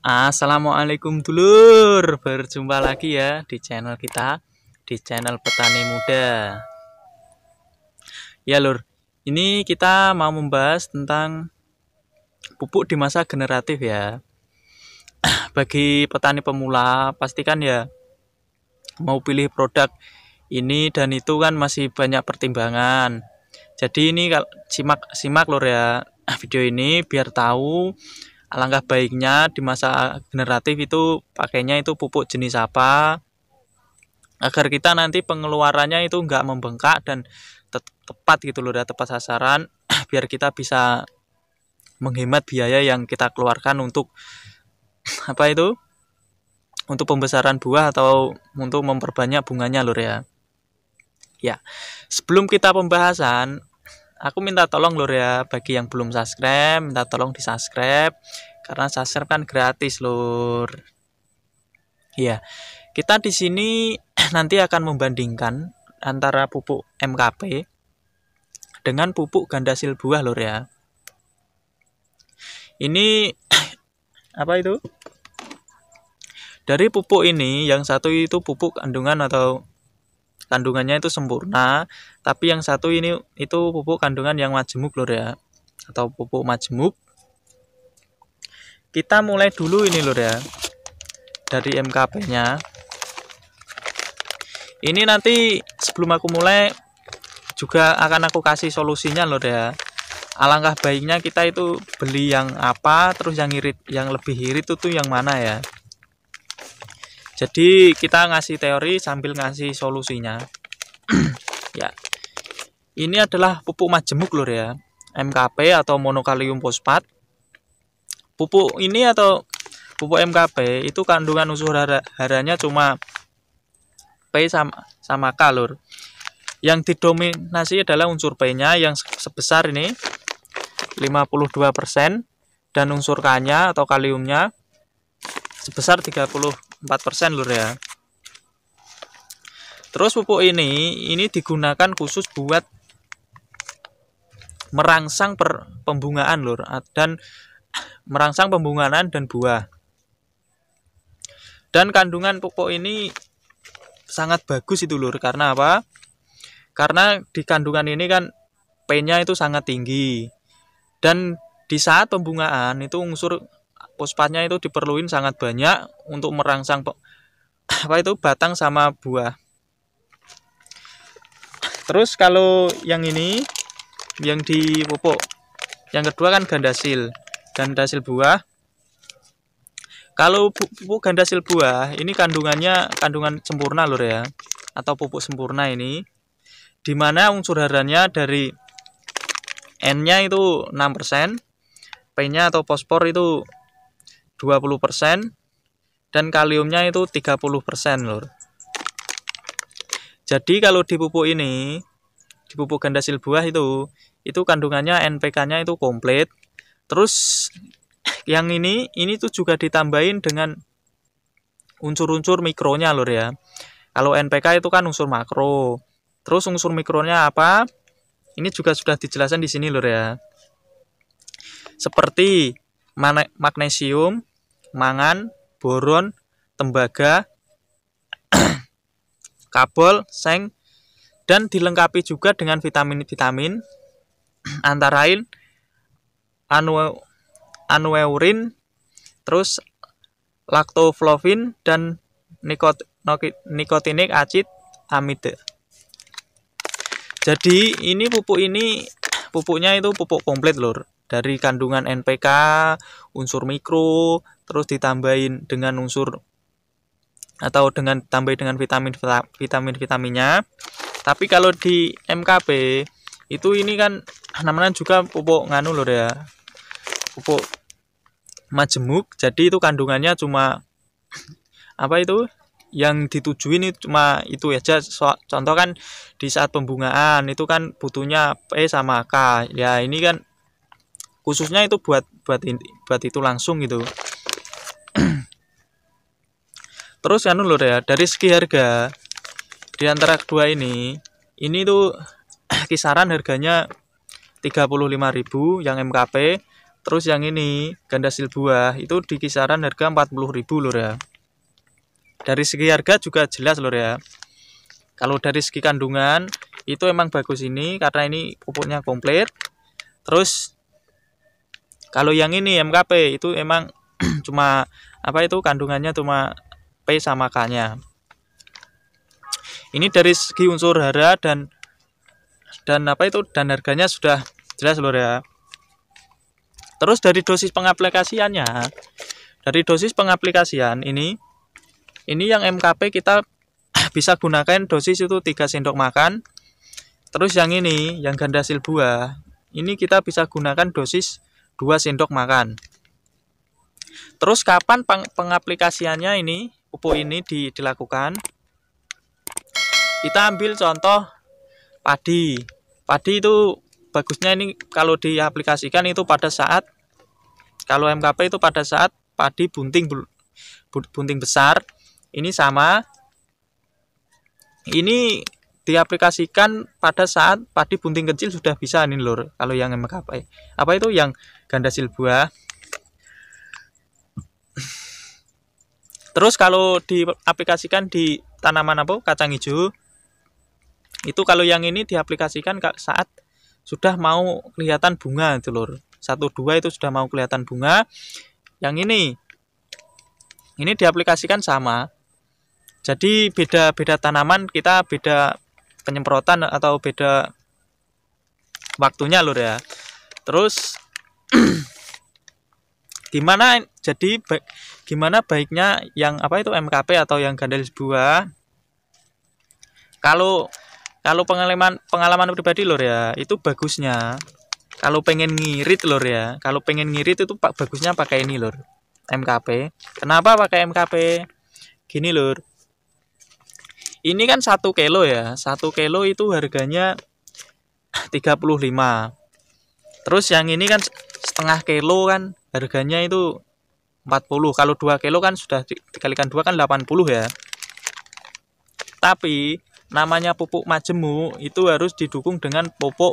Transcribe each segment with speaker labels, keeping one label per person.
Speaker 1: Assalamualaikum dulur Berjumpa lagi ya di channel kita Di channel Petani Muda Ya lur Ini kita mau membahas tentang Pupuk di masa generatif ya Bagi petani pemula Pastikan ya Mau pilih produk ini dan itu kan masih banyak pertimbangan Jadi ini simak simak lur ya video ini biar tahu alangkah baiknya di masa generatif itu pakainya itu pupuk jenis apa agar kita nanti pengeluarannya itu nggak membengkak dan te tepat gitu loh, tepat sasaran biar kita bisa menghemat biaya yang kita keluarkan untuk apa itu untuk pembesaran buah atau untuk memperbanyak bunganya lur ya. Ya. Sebelum kita pembahasan aku minta tolong lur ya bagi yang belum subscribe minta tolong di subscribe karena subscribe kan gratis lur iya kita di sini nanti akan membandingkan antara pupuk MKP dengan pupuk ganda buah lur ya ini apa itu dari pupuk ini yang satu itu pupuk kandungan atau kandungannya itu sempurna tapi yang satu ini itu pupuk kandungan yang majemuk lor ya atau pupuk majemuk kita mulai dulu ini lor ya dari MKP nya ini nanti sebelum aku mulai juga akan aku kasih solusinya loh ya alangkah baiknya kita itu beli yang apa terus yang irit yang lebih irit itu tuh yang mana ya jadi kita ngasih teori sambil ngasih solusinya ya ini adalah pupuk majemuk lur ya MKP atau monokalium fosfat pupuk ini atau pupuk MKP itu kandungan unsur hara, haranya cuma P sama sama K lur yang didominasi adalah unsur P-nya yang sebesar ini 52% dan unsur K-nya atau kaliumnya sebesar 30 4% lur ya terus pupuk ini ini digunakan khusus buat merangsang per pembungaan lur dan merangsang pembungaan dan buah dan kandungan pupuk ini sangat bagus itu lur karena apa karena di kandungan ini kan P-nya itu sangat tinggi dan di saat pembungaan itu unsur Fosfatnya itu diperluin sangat banyak untuk merangsang apa itu batang sama buah. Terus kalau yang ini yang di pupuk. Yang kedua kan gandasil. Gandasil buah. Kalau pupuk gandasil buah, ini kandungannya kandungan sempurna lur ya. Atau pupuk sempurna ini. Dimana unsur haranya dari N-nya itu 6%, P-nya atau fosfor itu 20% dan kaliumnya itu 30% lur. Jadi kalau di pupuk ini, di pupuk ganda silbuah itu, itu kandungannya NPK-nya itu komplit. Terus yang ini, ini tuh juga ditambahin dengan unsur-unsur mikronya lur ya. Kalau NPK itu kan unsur makro. Terus unsur mikronya apa? Ini juga sudah dijelaskan di sini lur ya. Seperti magnesium, mangan, boron, tembaga, kabel, seng, dan dilengkapi juga dengan vitamin-vitamin antara lain anu anueurin, terus laktoflovin dan nikotinik acid amide. Jadi ini pupuk ini pupuknya itu pupuk komplit lur dari kandungan NPK, unsur mikro, terus ditambahin dengan unsur atau dengan tambah dengan vitamin vitamin vitaminnya. Tapi kalau di MKP itu ini kan namanya juga pupuk nganu loh ya. Pupuk majemuk. Jadi itu kandungannya cuma apa itu? yang ditujuin itu cuma itu aja so, contoh kan di saat pembungaan itu kan butuhnya P sama K ya ini kan khususnya itu buat buat buat itu langsung gitu terus ya loh ya dari segi harga di antara kedua ini ini tuh kisaran harganya 35.000 yang MKP terus yang ini ganda silbuah itu di kisaran harga 40.000 lho ya dari segi harga juga jelas lho ya kalau dari segi kandungan itu emang bagus ini karena ini pupuknya komplit terus kalau yang ini MKP itu emang cuma apa itu kandungannya cuma P sama K nya ini dari segi unsur hara dan dan apa itu dan harganya sudah jelas loh ya terus dari dosis pengaplikasiannya dari dosis pengaplikasian ini ini yang MKP kita bisa gunakan dosis itu 3 sendok makan terus yang ini yang sil buah ini kita bisa gunakan dosis 2 sendok makan. Terus kapan peng pengaplikasiannya ini, pupuk ini di, dilakukan? Kita ambil contoh padi. Padi itu bagusnya ini kalau diaplikasikan itu pada saat kalau MKP itu pada saat padi bunting bunting besar. Ini sama. Ini diaplikasikan pada saat padi bunting kecil sudah bisa nih lur kalau yang MKP ya? apa itu yang ganda silbua terus kalau diaplikasikan di tanaman apa kacang hijau itu kalau yang ini diaplikasikan saat sudah mau kelihatan bunga itu lur satu dua itu sudah mau kelihatan bunga yang ini ini diaplikasikan sama jadi beda beda tanaman kita beda penyemprotan atau beda waktunya lur ya terus gimana jadi gimana baiknya yang apa itu MKP atau yang gandel buah kalau kalau pengalaman pengalaman pribadi lur ya itu bagusnya kalau pengen ngirit lur ya kalau pengen ngirit itu pak bagusnya pakai ini lur. MKP kenapa pakai MKP gini lur ini kan satu kilo ya satu kilo itu harganya 35 terus yang ini kan setengah kilo kan harganya itu 40 kalau dua kilo kan sudah dikalikan dua kan 80 ya tapi namanya pupuk majemuk itu harus didukung dengan pupuk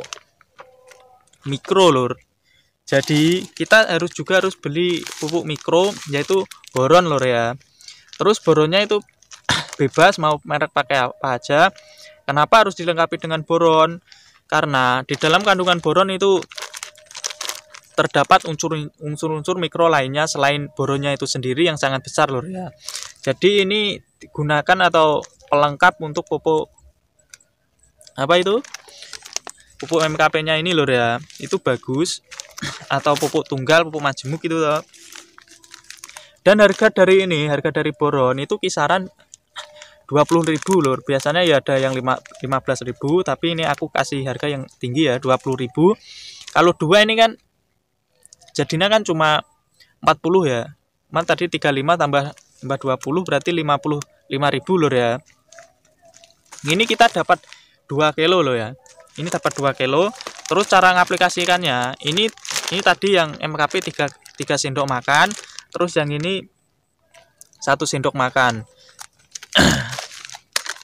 Speaker 1: mikro lor jadi kita harus juga harus beli pupuk mikro yaitu boron lor ya terus boronnya itu bebas mau merek pakai apa aja. Kenapa harus dilengkapi dengan boron? Karena di dalam kandungan boron itu terdapat unsur-unsur mikro lainnya selain boronnya itu sendiri yang sangat besar lho ya. Jadi ini digunakan atau pelengkap untuk pupuk apa itu? Pupuk MKP-nya ini lho ya. Itu bagus atau pupuk tunggal, pupuk majemuk itu loh. Dan harga dari ini, harga dari boron itu kisaran 20.000 lur. Biasanya ya ada yang 15 15.000, tapi ini aku kasih harga yang tinggi ya 20.000. Kalau dua ini kan jadinya kan cuma 40 ya. Man tadi 35 tambah tambah 20 berarti 55.000 lur ya. Ini kita dapat 2 kilo loh ya. Ini dapat 2 kilo. Terus cara ngaplikasikannya, ini ini tadi yang MKP 3 3 sendok makan, terus yang ini satu sendok makan.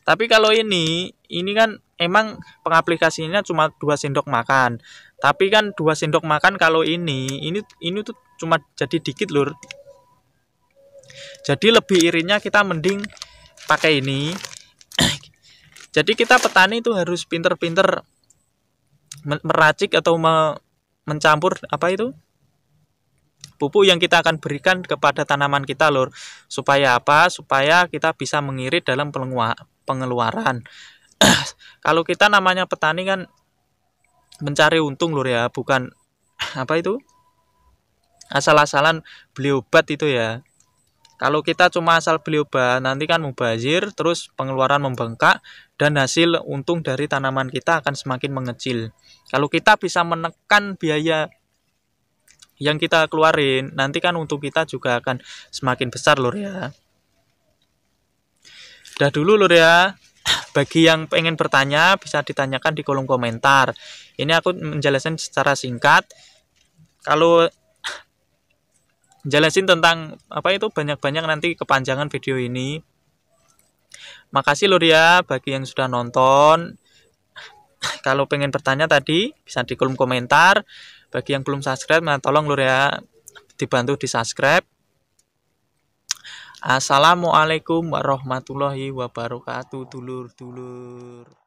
Speaker 1: Tapi kalau ini, ini kan emang pengaplikasinya cuma dua sendok makan. Tapi kan dua sendok makan kalau ini, ini ini tuh cuma jadi dikit lur. Jadi lebih irinya kita mending pakai ini. jadi kita petani itu harus pinter-pinter meracik atau me mencampur apa itu? pupuk yang kita akan berikan kepada tanaman kita lor supaya apa supaya kita bisa mengirit dalam pengeluaran kalau kita namanya petani kan mencari untung lur ya bukan apa itu asal-asalan beli obat itu ya kalau kita cuma asal beli obat nanti kan mubazir terus pengeluaran membengkak dan hasil untung dari tanaman kita akan semakin mengecil kalau kita bisa menekan biaya yang kita keluarin nanti kan untung kita juga akan semakin besar lur ya Udah dulu lur ya. Bagi yang pengen bertanya bisa ditanyakan di kolom komentar. Ini aku menjelaskan secara singkat. Kalau jelasin tentang apa itu banyak-banyak nanti kepanjangan video ini. Makasih lur ya bagi yang sudah nonton. Kalau pengen bertanya tadi bisa di kolom komentar. Bagi yang belum subscribe, nah tolong lur ya dibantu di subscribe Assalamualaikum warahmatullahi wabarakatuh dulur-dulur.